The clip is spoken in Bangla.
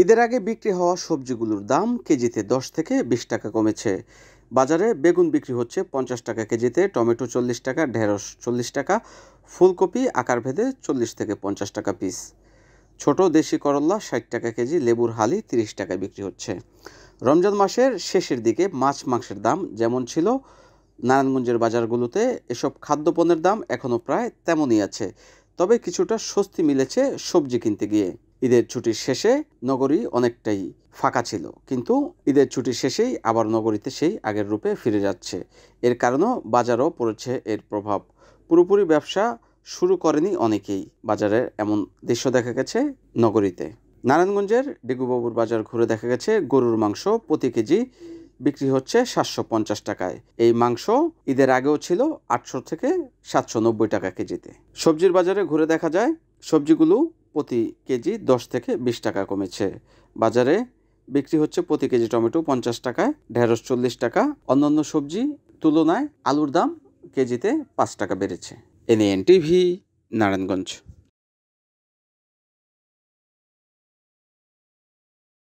ঈদের আগে বিক্রি হওয়া সবজিগুলোর দাম কেজিতে দশ থেকে বিশ টাকা কমেছে বাজারে বেগুন বিক্রি হচ্ছে পঞ্চাশ টাকা কেজিতে টমেটো চল্লিশ টাকা ঢেঁড়স চল্লিশ টাকা ফুলকপি আকার ভেদে চল্লিশ থেকে পঞ্চাশ টাকা পিস ছোট দেশি করল্লা ষাট টাকা কেজি লেবুর হালি তিরিশ টাকায় বিক্রি হচ্ছে রমজান মাসের শেষের দিকে মাছ মাংসের দাম যেমন ছিল নারায়ণগঞ্জের বাজারগুলোতে এসব খাদ্যপণ্যের দাম এখনও প্রায় তেমনই আছে তবে কিছুটা স্বস্তি মিলেছে সবজি কিনতে গিয়ে ঈদের ছুটির শেষে নগরী অনেকটাই ফাঁকা ছিল কিন্তু ঈদের ছুটির শেষেই আবার নগরীতে সেই আগের রূপে ফিরে যাচ্ছে এর কারণেও বাজারও পড়েছে এর প্রভাব পুরোপুরি ব্যবসা শুরু করেনি অনেকেই বাজারের এমন দৃশ্য দেখা গেছে নগরীতে নারায়ণগঞ্জের ডিগুবাবুর বাজার ঘুরে দেখা গেছে গরুর মাংস প্রতি কেজি বিক্রি হচ্ছে সাতশো পঞ্চাশ টাকায় এই মাংস ঈদের আগেও ছিল আটশো থেকে সাতশো নব্বই টাকা কেজিতে সবজির বাজারে ঘুরে দেখা যায় সবজিগুলো প্রতি কেজি দশ থেকে বিশ টাকা কমেছে বাজারে বিক্রি হচ্ছে প্রতি কেজি টমেটো পঞ্চাশ টাকায় ঢেঁড়স চল্লিশ টাকা অন্যান্য সবজি তুলনায় আলুর দাম কেজিতে পাঁচ টাকা বেড়েছে এনএন টিভি নারায়ণগঞ্জ